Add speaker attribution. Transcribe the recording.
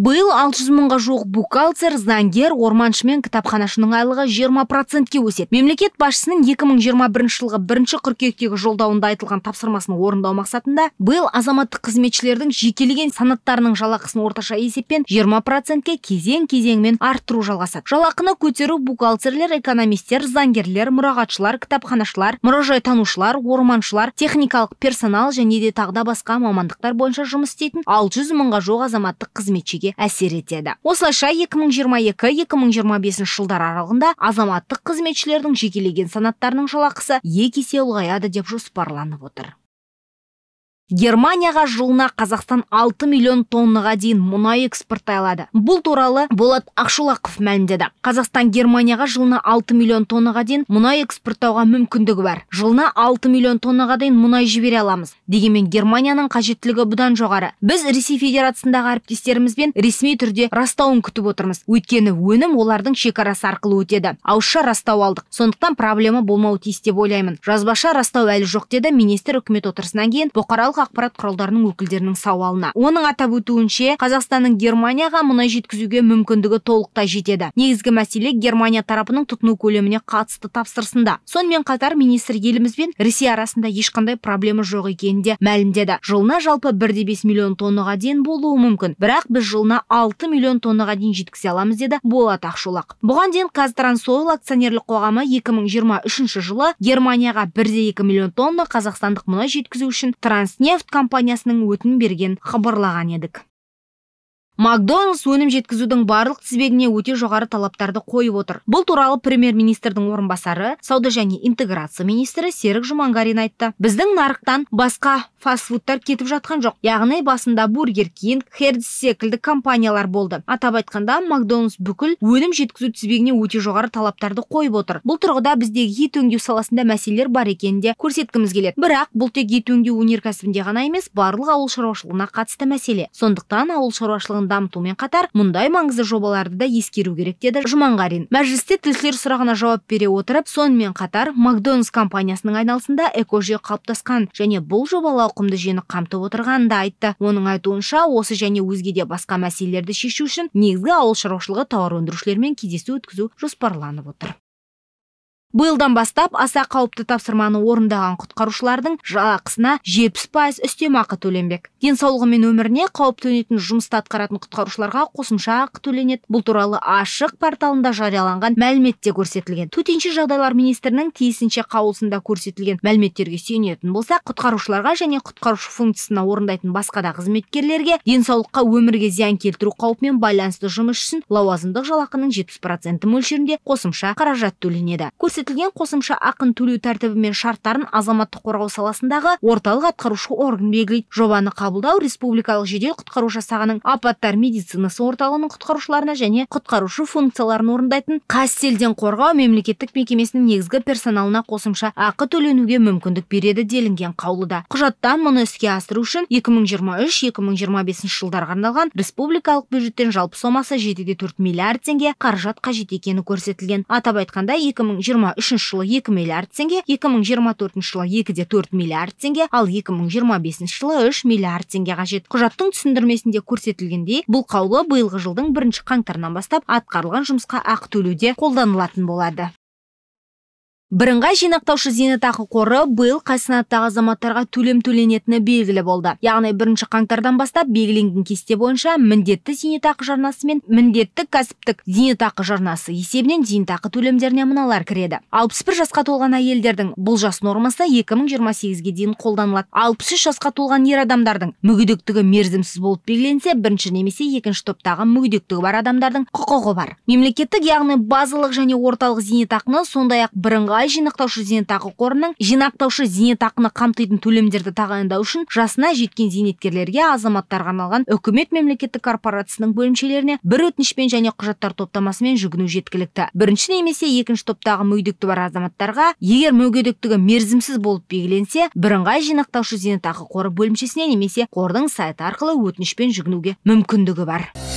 Speaker 1: биыл алты жүз мыңға жуық бухгалтер заңгер орманшы мен кітапханашының айлығы 20 процентке өседі мемлекет басшысының 2021 жылғы бірінші қыркүйектегі жолдауында айтылған тапсырмасын орындау мақсатында биыл азаматтық қызметшілердің жекелеген санаттарының жалақысын орташа есеппен 20 процентке кезең кезеңмен арттыру жалғасады жалақыны көтеру бухгалтерлер экономистер заңгерлер мұрағатшылар кітапханашылар мұражайтанушылар орманшылар техникалық персонал және де тағы да басқа мамандықтар бойынша жұмыс істейтін 600 мыңға жуық азаматтық қызметшіге әсер етеді осылайша 2022-2025 жылдар аралығында азаматтық қызметшілердің жекелеген санаттарының жалақысы екі есе ұлғаяды деп жоспарланып отыр германияға жылына қазақстан 6 миллион тоннаға дейін мұнай экспорттай алады бұл туралы болат ақшолақов мәлімдеді қазақстан германияға жылына 6 миллион тоннаға дейін мұнай экспорттауға мүмкіндігі бар жылына 6 миллион тоннаға дейін мұнай жібере аламыз дегенмен германияның қажеттілігі бұдан жоғары біз ресей федерациясындағы әріптестерімізбен ресми түрде растауын күтіп отырмыз өйткені өнім олардың шекарасы арқылы өтеді ауызша растау алдық сондықтан проблема болмауы тиіс деп ойлаймын жазбаша растау әлі жоқ деді министр үкімет отырысынан кейін бұқаралық ақпарат құралдарының өкілдерінің сауалына оның атап өтуінше қазақстанның германияға мұнай жеткізуге мүмкіндігі толықтай жетеді негізгі мәселе германия тарапының тұтыну көлеміне қатысты тапсырысында сонымен қатар министр еліміз бен ресей арасында ешқандай проблема жоқ екенін де мәлімдеді жылына жалпы бір де бес миллион тоннаға дейін болуы мүмкін бірақ біз жылына алты миллион тоннаға дейін жеткізе аламыз деді болат ақшолақ бұған дейін қазтрансойл акционерлік қоғамы 2023 жылы германияға бір де екі миллион тонна қазақстандық мұнай жеткізу үшін транснефть нефт компаниясының өтін берген хабарлаған едік макдоналдс өнім жеткізудің барлық тізбегіне өте жоғары талаптарды қойып отыр бұл туралы премьер министрдің орынбасары сауда және интеграция министрі серік Жұмангарин айтты біздің нарықтан басқа фастфудтар кетіп жатқан жоқ яғни басында бургер кинг хердс секілді компаниялар болды атап айтқанда макдоналдс бүкіл өнім жеткізу тізбегіне өте жоғары талаптарды қойып отыр бұл тұрғыда біздегі ет өңдеу саласында мәселелер бар екенін де көрсеткіміз келеді бірақ бұл тек ет өңдеу өнеркәсібінде ғана емес барлық ауыл шаруашылығына қатысты мәселе сондықтан ауыл шаруашылығын дамытумен қатар мұндай маңызды жобаларды да ескеру керек деді жұманғарин мәжілісте тілшілер сұрағына жауап бере отырып сонымен қатар макдональдс компаниясының айналысында экожүйе қалыптасқан және бұл жобалау ауқымды жүйені қамтып отырғанын да айтты оның айтуынша осы және өзге де басқа мәселелерді шешу үшін негізгі ауыл шаруашылығы тауар өндірушілермен кездесу өткізу жоспарланып отыр биылдан бастап аса қауіпті тапсырманы орындаған құтқарушылардың жалақысына жетпіс пайыз үстемақы төленбек денсаулығы мен өміріне қауіп төнетін жұмысты атқаратын құтқарушыларға қосымша ақы төленеді бұл туралы ашық порталында жарияланған мәліметте көрсетілген төтенше жағдайлар министрінің тиісінше қаулысында көрсетілген мәліметтерге сүйенетін болсақ құтқарушыларға және құтқарушы функциясына орындайтын басқа да қызметкерлерге денсаулыққа өмірге зиян келтіру қаупімен байланысты жұмыс үшін лауазымдық жалақының жетпіс проценті мөлшерінде қосымша қаражат төленеді көрсетілген қосымша ақын төлеу тәртібі мен шарттарын азаматтық қорғау саласындағы орталық атқарушы орган белгілейді жобаны қабылдау республикалық жедел құтқару жасағының апаттар медицинасы орталығының құтқарушыларына және құтқарушы функцияларын орындайтын қазселден қорғау мемлекеттік мекемесінің негізгі персоналына қосымша ақы төленуге мүмкіндік береді делінген қаулыда құжаттан мұны іске асыру үшін 2023-2025 жылдарға арналған республикалық бюджеттен жалпы сомасы жеті де төрт миллиард теңге қаражат қажет екені көрсетілген атап айтқанда 2023 2023 жылы 2 миллиард теңге 2024 жылы 2 де 4 миллиард теңге ал 2025 жылы 3 миллиард теңге қажет құжаттың түсіндірмесінде көрсетілгендей бұл қаулы бұйылғы жылдың бірінші қаңтарынан бастап атқарылған жұмысқа ақ төлеуде қолданылатын болады бірыңғай жинақтаушы зейнетақы қоры биыл қай санаттағы азаматтарға төлем төленетіні белгілі болды яғни бірінші қаңтардан бастап белгіленген кесте бойынша міндетті зейнетақы жарнасы мен міндетті кәсіптік зейнетақы жарнасы есебінен зейнетақы төлемдеріне мыналар кіреді 61 жасқа толған әйелдердің бұл жас нормасы 2028-ге дейін қолданылады 63 жасқа толған ер адамдардың мүгедектігі мерзімсіз болып белгіленсе бірінші немесе екінші топтағы мүгедектігі бар адамдардың құқығы бар мемлекеттік яғни базалық және орталық зейнетақыны сондай ақ бірыңғай жинақтаушы зейнетақы қорының жинақтаушы зейнетақыны қамтитын төлемдерді тағайындау үшін жасына жеткен зейнеткерлерге азаматтарға арналған үкімет мемлекеттік корпорациясының бөлімшелеріне бір өтінішпен және құжаттар топтамасымен жүгіну жеткілікті бірінші немесе екінші топтағы мүгедектігі бар азаматтарға егер мүгедектігі мерзімсіз болып белгіленсе бірыңғай жинақтаушы зейнетақы қоры бөлімшесіне немесе қордың сайты арқылы өтінішпен жүгінуге мүмкіндігі бар